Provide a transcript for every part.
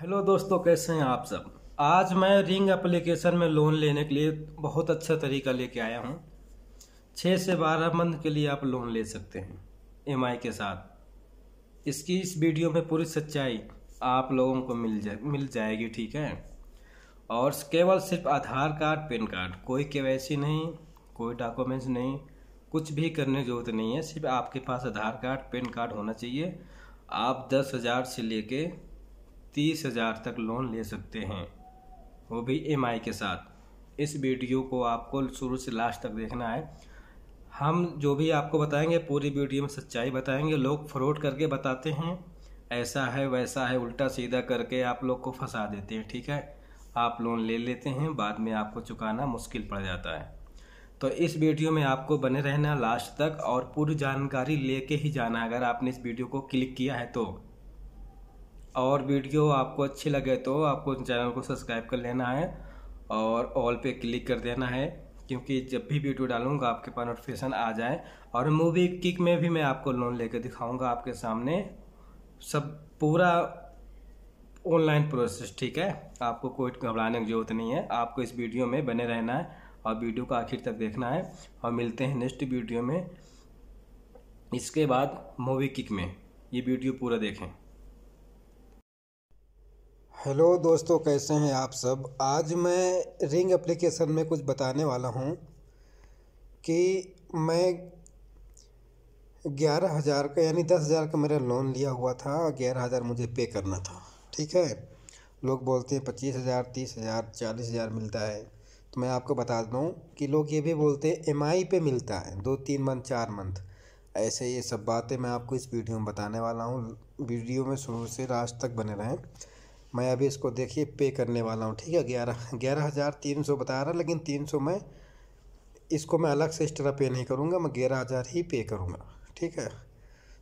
hello दोस्तों कैसे हैं आप सब आज मैं रिंग एप्लीकेशन में लोन लेने के लिए बहुत अच्छा तरीका लेके आया हूं छः से बारह मंथ के लिए आप लोन ले सकते हैं एम के साथ इसकी इस वीडियो में पूरी सच्चाई आप लोगों को मिल जाए मिल जाएगी ठीक है और केवल सिर्फ आधार कार्ड पेन कार्ड कोई के नहीं कोई डॉक्यूमेंट्स नहीं कुछ भी करने की जरूरत नहीं है सिर्फ आपके पास आधार कार्ड पेन कार्ड होना चाहिए आप दस हज़ार से लेके तीस हज़ार तक लोन ले सकते हैं वो भी एम के साथ इस वीडियो को आपको शुरू से लास्ट तक देखना है हम जो भी आपको बताएंगे पूरी वीडियो में सच्चाई बताएंगे लोग फ्रॉड करके बताते हैं ऐसा है वैसा है उल्टा सीधा करके आप लोग को फंसा देते हैं ठीक है आप लोन ले लेते हैं बाद में आपको चुकाना मुश्किल पड़ जाता है तो इस वीडियो में आपको बने रहना लास्ट तक और पूरी जानकारी लेके ही जाना अगर आपने इस वीडियो को क्लिक किया है तो और वीडियो आपको अच्छी लगे तो आपको चैनल को सब्सक्राइब कर लेना है और ऑल पे क्लिक कर देना है क्योंकि जब भी वीडियो डालूंगा आपके पास नोटिफिकेशन आ जाए और मूवी किक में भी मैं आपको लोन लेकर दिखाऊंगा आपके सामने सब पूरा ऑनलाइन प्रोसेस ठीक है आपको कोई घबराने की जरूरत नहीं है आपको इस वीडियो में बने रहना है और वीडियो को आखिर तक देखना है और मिलते हैं नेक्स्ट वीडियो में इसके बाद मूवी किक में ये वीडियो पूरा देखें हेलो दोस्तों कैसे हैं आप सब आज मैं रिंग एप्लीकेशन में कुछ बताने वाला हूं कि मैं ग्यारह हज़ार का यानी दस हज़ार का मेरा लोन लिया हुआ था और ग्यारह हज़ार मुझे पे करना था ठीक है लोग बोलते हैं पच्चीस हज़ार तीस हज़ार चालीस हज़ार मिलता है तो मैं आपको बता दूं कि लोग ये भी बोलते हैं एम आई पे मिलता है दो तीन मंथ चार मंथ ऐसे ये सब बातें मैं आपको इस वीडियो में बताने वाला हूँ वीडियो में शुरू से लास्ट तक बने रहें मैं अभी इसको देखिए पे करने वाला हूँ ठीक है ग्यारह ग्यारह हज़ार तीन सौ बता रहा लेकिन तीन सौ मैं इसको मैं अलग से एक्स्ट्रा पे नहीं करूँगा मैं ग्यारह हज़ार ही पे करूँगा ठीक है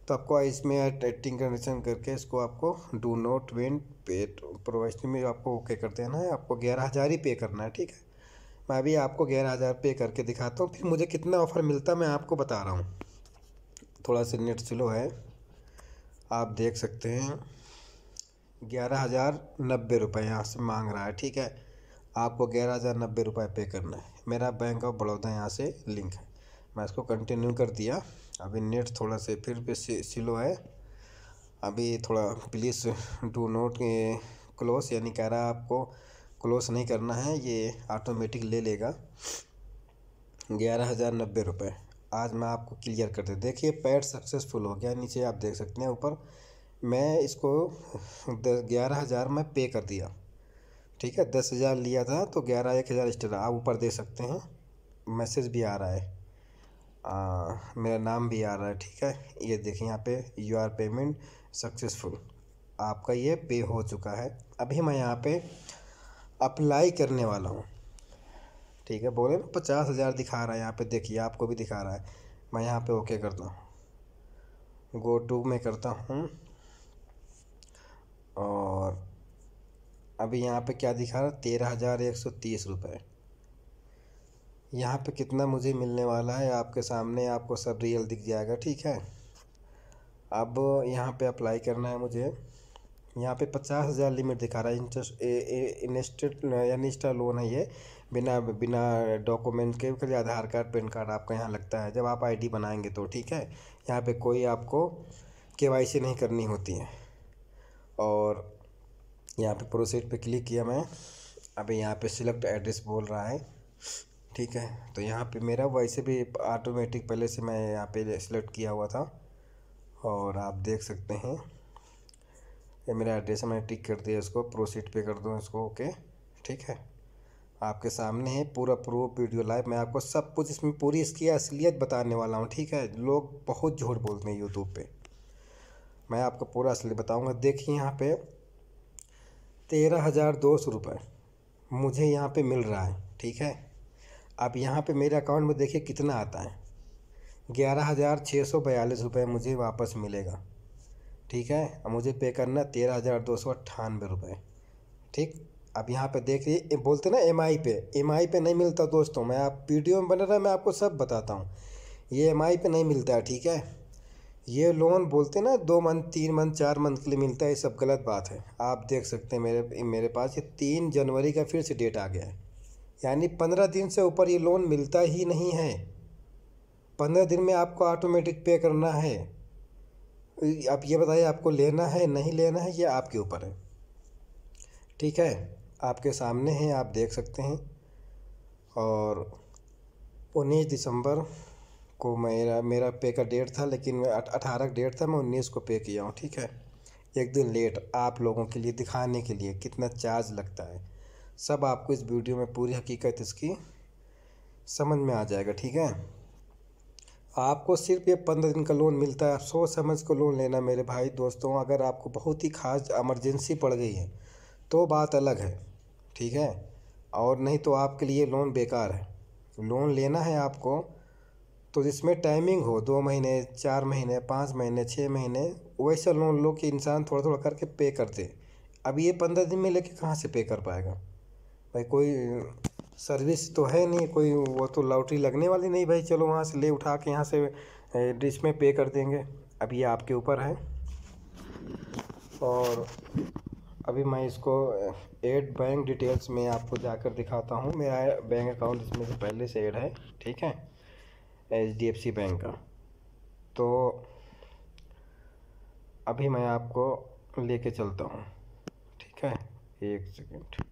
तो आपको इसमें टेटिंग कंडीशन करके इसको आपको डू नोट विन पे प्रोवेशनी में आपको ओके कर देना है आपको ग्यारह हज़ार ही पे करना है ठीक है मैं अभी आपको ग्यारह हज़ार पे करके दिखाता हूँ फिर मुझे कितना ऑफ़र मिलता मैं आपको बता रहा हूँ थोड़ा सा नेट स्लो है आप देख सकते हैं ग्यारह हज़ार नब्बे रुपये यहाँ से मांग रहा है ठीक है आपको ग्यारह हज़ार नब्बे रुपये पे करना है मेरा बैंक ऑफ बड़ौदा यहाँ से लिंक है मैं इसको कंटिन्यू कर दिया अभी नेट थोड़ा से फिर भी स्लो है अभी थोड़ा प्लीज़ डू नोट क्लोज यानी कह रहा है आपको क्लोज नहीं करना है ये ऑटोमेटिक ले लेगा ग्यारह हज़ार नब्बे रुपये आज मैं आपको क्लियर कर दे देखिए पैड सक्सेसफुल हो गया नीचे आप देख सकते हैं ऊपर मैं इसको दस ग्यारह हज़ार में पे कर दिया ठीक है दस हज़ार लिया था तो ग्यारह एक हज़ार एक्स्ट्रा आप ऊपर दे सकते हैं मैसेज भी आ रहा है आ, मेरा नाम भी आ रहा है ठीक है ये देखिए यहाँ पे यू आर पेमेंट सक्सेसफुल आपका ये पे हो चुका है अभी मैं यहाँ पे अप्लाई करने वाला हूँ ठीक है बोले ना पचास हज़ार दिखा रहा है यहाँ पे देखिए आपको भी दिखा रहा है मैं यहाँ पे ओके करता हूँ गो टू में करता हूँ और अभी यहाँ पे क्या दिखा रहा तेरह हज़ार एक सौ तीस रुपये यहाँ पे कितना मुझे मिलने वाला है आपके सामने आपको सब रियल दिख जाएगा ठीक है अब यहाँ पे अप्लाई करना है मुझे यहाँ पे पचास हज़ार लिमिट दिखा रहा है इंटरेस्ट इन्वेस्टेड यानी इंस्टा लोन है ये बिना बिना डॉक्यूमेंट के खाली आधार कार्ड पैन कार्ड आपका यहाँ लगता है जब आप आईडी बनाएंगे तो ठीक है यहाँ पे कोई आपको केवाईसी नहीं करनी होती है और यहाँ पे प्रोसीड पे क्लिक किया मैं अभी यहाँ पे सिलेक्ट एड्रेस बोल रहा है ठीक है तो यहाँ पे मेरा वैसे भी ऑटोमेटिक पहले से मैं यहाँ पे सिलेक्ट किया हुआ था और आप देख सकते हैं ये मेरा एड्रेस है मैंने टिक कर दिया इसको प्रोसीड पे कर दूँ इसको ओके ठीक है आपके सामने है पूरा प्रूफ वीडियो लाइव मैं आपको सब कुछ इसमें पूरी इसकी असलियत बताने वाला हूँ ठीक है लोग बहुत झूठ बोलते हैं यूट्यूब पर मैं आपको पूरा असली बताऊंगा देखिए यहाँ पे तेरह हज़ार दो सौ रुपये मुझे यहाँ पे मिल रहा है ठीक है अब यहाँ पे मेरे अकाउंट में देखिए कितना आता है ग्यारह हज़ार छः सौ बयालीस रुपये मुझे वापस मिलेगा ठीक है अब मुझे पे करना तेरह हज़ार दो सौ अट्ठानवे रुपये ठीक अब यहाँ पे देख लीजिए बोलते ना एम आई पे एम आई पे नहीं मिलता दोस्तों मैं आप वीडियो में बने रहा मैं आपको सब बताता हूँ ये एम आई पे नहीं मिलता है ठीक है ये लोन बोलते ना दो मंथ तीन मंथ चार मंथ के लिए मिलता है ये सब गलत बात है आप देख सकते हैं मेरे मेरे पास ये तीन जनवरी का फिर से डेट आ गया है यानी पंद्रह दिन से ऊपर ये लोन मिलता ही नहीं है पंद्रह दिन में आपको ऑटोमेटिक पे करना है आप ये बताइए आपको लेना है नहीं लेना है ये आपके ऊपर है ठीक है आपके सामने है आप देख सकते हैं और उन्नीस दिसंबर को मेरा मेरा पे का डेट था लेकिन मैं अठारह का डेट था मैं उन्नीस को पे किया हूँ ठीक है एक दिन लेट आप लोगों के लिए दिखाने के लिए कितना चार्ज लगता है सब आपको इस वीडियो में पूरी हकीकत इसकी समझ में आ जाएगा ठीक है आपको सिर्फ ये पंद्रह दिन का लोन मिलता है आप सोच समझ को लोन लेना मेरे भाई दोस्तों अगर आपको बहुत ही खास एमरजेंसी पड़ गई है तो बात अलग है ठीक है और नहीं तो आपके लिए लोन बेकार है लोन लेना है आपको तो जिसमें टाइमिंग हो दो महीने चार महीने पाँच महीने छः महीने वैसा लोन लो कि इंसान थोड़ा थोड़ा करके पे करते अब ये पंद्रह दिन में लेके कहाँ से पे कर पाएगा भाई कोई सर्विस तो है नहीं कोई वो तो लॉटरी लगने वाली नहीं भाई चलो वहाँ से ले उठा के यहाँ से डिश में पे कर देंगे अब ये आपके ऊपर है और अभी मैं इसको एड बैंक डिटेल्स में आपको जाकर दिखाता हूँ मेरा बैंक अकाउंट इसमें से पहले से एड है ठीक है एच बैंक का तो अभी मैं आपको लेके चलता हूँ ठीक है एक सेकेंड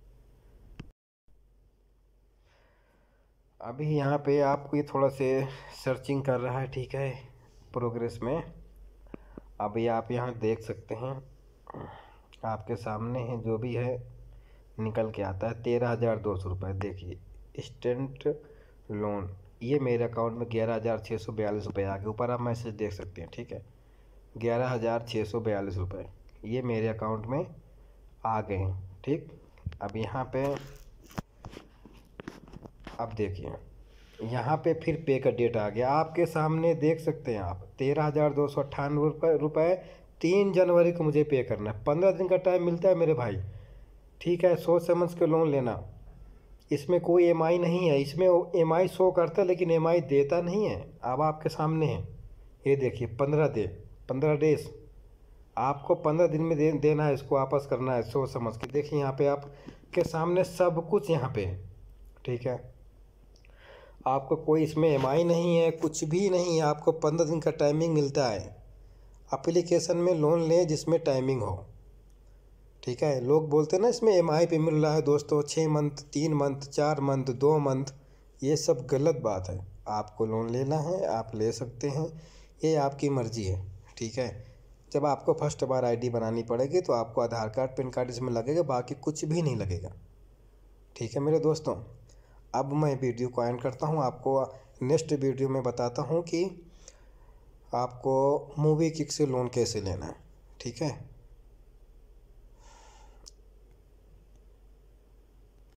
अभी यहाँ पे आपको ये थोड़ा से सर्चिंग कर रहा है ठीक है प्रोग्रेस में अभी आप यहाँ देख सकते हैं आपके सामने है जो भी है निकल के आता है तेरह हज़ार दो सौ रुपये देखिए इंस्टेंट लोन ये मेरे अकाउंट में ग्यारह हज़ार छः सौ बयालीस रुपये आ गए ऊपर आप मैसेज देख सकते हैं ठीक है ग्यारह हज़ार छः सौ बयालीस रुपये ये मेरे अकाउंट में आ गए हैं ठीक अब यहाँ पे अब देखिए यहाँ पे फिर पे का डेट आ गया आपके सामने देख सकते हैं आप तेरह हज़ार दो सौ अट्ठानवे रुपये रुपये तीन जनवरी को मुझे पे करना है पंद्रह दिन का टाइम मिलता है मेरे भाई ठीक है सोच समझ के लोन लेना इसमें कोई एम नहीं है इसमें एम आई शो करता है लेकिन एम देता नहीं है अब आपके सामने है ये देखिए पंद्रह डे पंद्रह डेज आपको पंद्रह दिन में दे, देना है इसको वापस करना है सोच समझ के देखिए यहाँ पे आप के सामने सब कुछ यहाँ पे है ठीक है आपको कोई इसमें एम नहीं है कुछ भी नहीं है आपको पंद्रह दिन का टाइमिंग मिलता है अप्लीकेशन में लोन लें जिसमें टाइमिंग हो ठीक है लोग बोलते हैं ना इसमें एम आई पे मिल रहा है दोस्तों छः मंथ तीन मंथ चार मंथ दो मंथ ये सब गलत बात है आपको लोन लेना है आप ले सकते हैं ये आपकी मर्ज़ी है ठीक है जब आपको फर्स्ट बार आईडी बनानी पड़ेगी तो आपको आधार कार्ड पैन कार्ड इसमें लगेगा बाकी कुछ भी नहीं लगेगा ठीक है मेरे दोस्तों अब मैं वीडियो को एंड करता हूँ आपको नेक्स्ट वीडियो में बताता हूँ कि आपको मूवी किक से लोन कैसे लेना है ठीक है